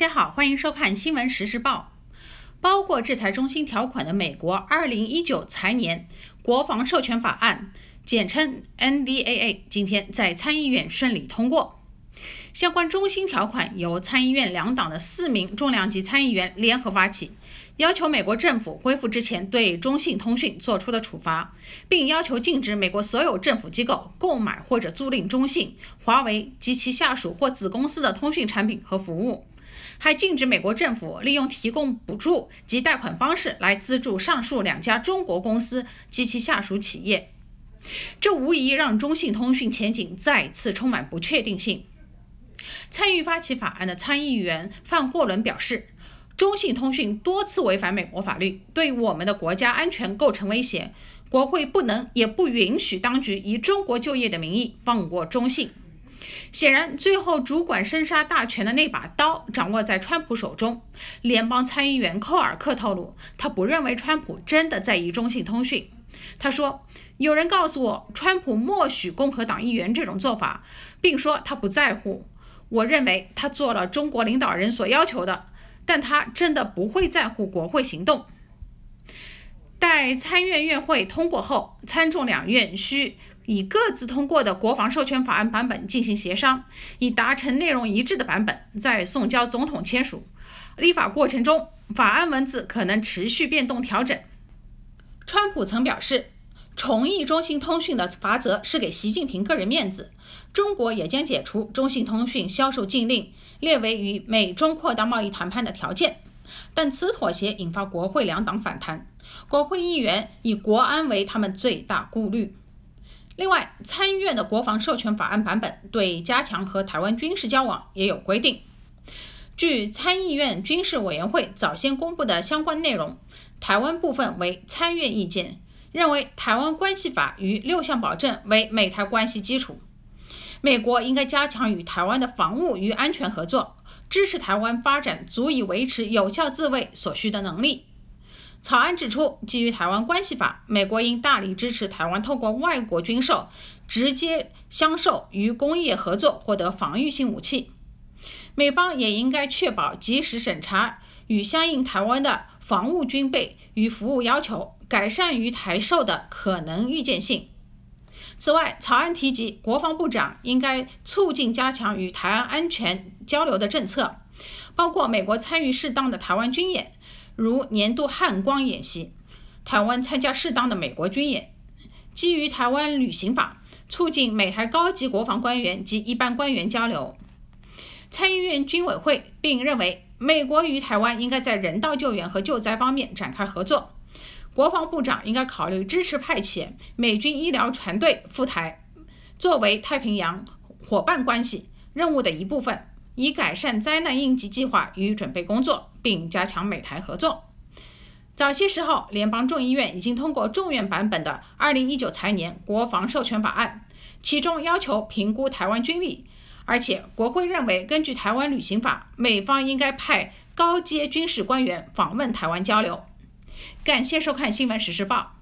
大家好，欢迎收看新闻实时报。包括制裁中心条款的美国2019财年国防授权法案（简称 NDAA） 今天在参议院顺利通过。相关中心条款由参议院两党的四名重量级参议员联合发起，要求美国政府恢复之前对中信通讯做出的处罚，并要求禁止美国所有政府机构购买或者租赁中信、华为及其下属或子公司的通讯产品和服务。还禁止美国政府利用提供补助及贷款方式来资助上述两家中国公司及其下属企业，这无疑让中信通讯前景再次充满不确定性。参与发起法案的参议员范霍伦表示：“中信通讯多次违反美国法律，对我们的国家安全构成威胁，国会不能也不允许当局以中国就业的名义放过中信。显然，最后主管生杀大权的那把刀掌握在川普手中。联邦参议员寇尔克透露，他不认为川普真的在意中兴通讯。他说：“有人告诉我，川普默许共和党议员这种做法，并说他不在乎。我认为他做了中国领导人所要求的，但他真的不会在乎国会行动。”待参院院会通过后，参众两院需以各自通过的国防授权法案版本进行协商，以达成内容一致的版本，再送交总统签署。立法过程中，法案文字可能持续变动调整。川普曾表示，重议中兴通讯的罚则是给习近平个人面子，中国也将解除中兴通讯销售禁令，列为与美中扩大贸易谈判的条件。但此妥协引发国会两党反弹。国会议员以国安为他们最大顾虑。另外，参院的国防授权法案版本对加强和台湾军事交往也有规定。据参议院军事委员会早先公布的相关内容，台湾部分为参院意见，认为《台湾关系法》与六项保证为美台关系基础。美国应该加强与台湾的防务与安全合作，支持台湾发展足以维持有效自卫所需的能力。草案指出，基于《台湾关系法》，美国应大力支持台湾透过外国军售、直接销售与工业合作获得防御性武器。美方也应该确保及时审查与相应台湾的防务军备与服务要求，改善与台售的可能预见性。此外，草案提及，国防部长应该促进加强与台湾安全交流的政策，包括美国参与适当的台湾军演。如年度汉光演习，台湾参加适当的美国军演，基于台湾旅行法，促进美台高级国防官员及一般官员交流。参议院军委会并认为，美国与台湾应该在人道救援和救灾方面展开合作。国防部长应该考虑支持派遣美军医疗船队赴台，作为太平洋伙伴关系任务的一部分，以改善灾难应急计划与准备工作。并加强美台合作。早些时候，联邦众议院已经通过众院版本的2019财年国防授权法案，其中要求评估台湾军力，而且国会认为，根据台湾旅行法，美方应该派高阶军事官员访问台湾交流。感谢收看新闻实时报。